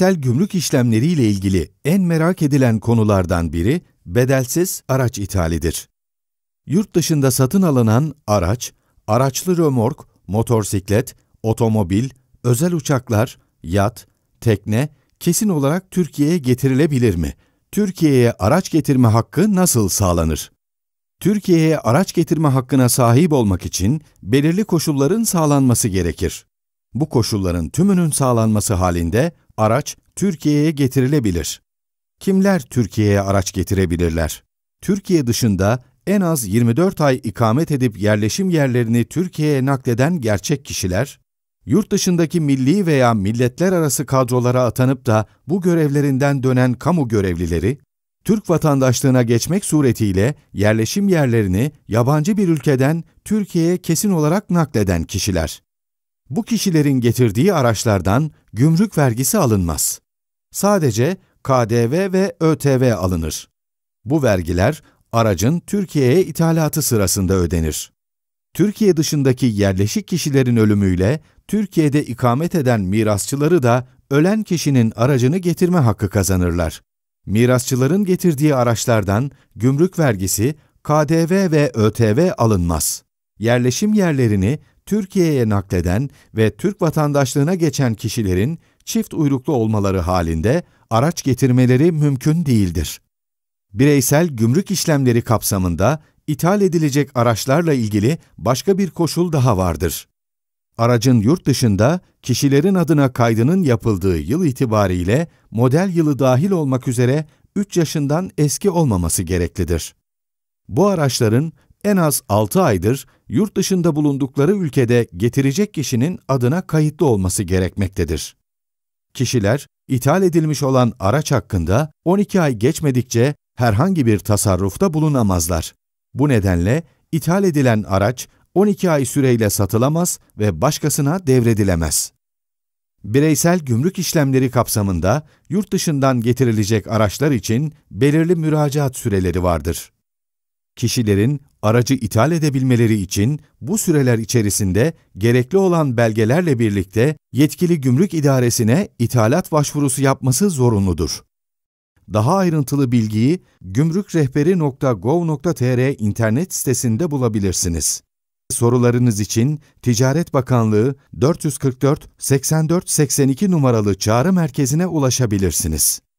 geleneksel gümrük işlemleriyle ilgili en merak edilen konulardan biri bedelsiz araç ithalidir. Yurt dışında satın alınan araç, araçlı römork, motorsiklet, otomobil, özel uçaklar, yat, tekne kesin olarak Türkiye'ye getirilebilir mi? Türkiye'ye araç getirme hakkı nasıl sağlanır? Türkiye'ye araç getirme hakkına sahip olmak için belirli koşulların sağlanması gerekir. Bu koşulların tümünün sağlanması halinde araç Türkiye'ye getirilebilir. Kimler Türkiye'ye araç getirebilirler? Türkiye dışında en az 24 ay ikamet edip yerleşim yerlerini Türkiye'ye nakleden gerçek kişiler, yurt dışındaki milli veya milletler arası kadrolara atanıp da bu görevlerinden dönen kamu görevlileri, Türk vatandaşlığına geçmek suretiyle yerleşim yerlerini yabancı bir ülkeden Türkiye'ye kesin olarak nakleden kişiler. Bu kişilerin getirdiği araçlardan gümrük vergisi alınmaz. Sadece KDV ve ÖTV alınır. Bu vergiler aracın Türkiye'ye ithalatı sırasında ödenir. Türkiye dışındaki yerleşik kişilerin ölümüyle Türkiye'de ikamet eden mirasçıları da ölen kişinin aracını getirme hakkı kazanırlar. Mirasçıların getirdiği araçlardan gümrük vergisi, KDV ve ÖTV alınmaz. Yerleşim yerlerini Türkiye'ye nakleden ve Türk vatandaşlığına geçen kişilerin çift uyruklu olmaları halinde araç getirmeleri mümkün değildir. Bireysel gümrük işlemleri kapsamında ithal edilecek araçlarla ilgili başka bir koşul daha vardır. Aracın yurt dışında kişilerin adına kaydının yapıldığı yıl itibariyle model yılı dahil olmak üzere 3 yaşından eski olmaması gereklidir. Bu araçların en az 6 aydır yurt dışında bulundukları ülkede getirecek kişinin adına kayıtlı olması gerekmektedir. Kişiler, ithal edilmiş olan araç hakkında 12 ay geçmedikçe herhangi bir tasarrufta bulunamazlar. Bu nedenle ithal edilen araç 12 ay süreyle satılamaz ve başkasına devredilemez. Bireysel gümrük işlemleri kapsamında yurt dışından getirilecek araçlar için belirli müracaat süreleri vardır kişilerin aracı ithal edebilmeleri için bu süreler içerisinde gerekli olan belgelerle birlikte yetkili gümrük idaresine ithalat başvurusu yapması zorunludur. Daha ayrıntılı bilgiyi gümrükrehberi.gov.tr internet sitesinde bulabilirsiniz. Sorularınız için Ticaret Bakanlığı 444 84 82 numaralı çağrı merkezine ulaşabilirsiniz.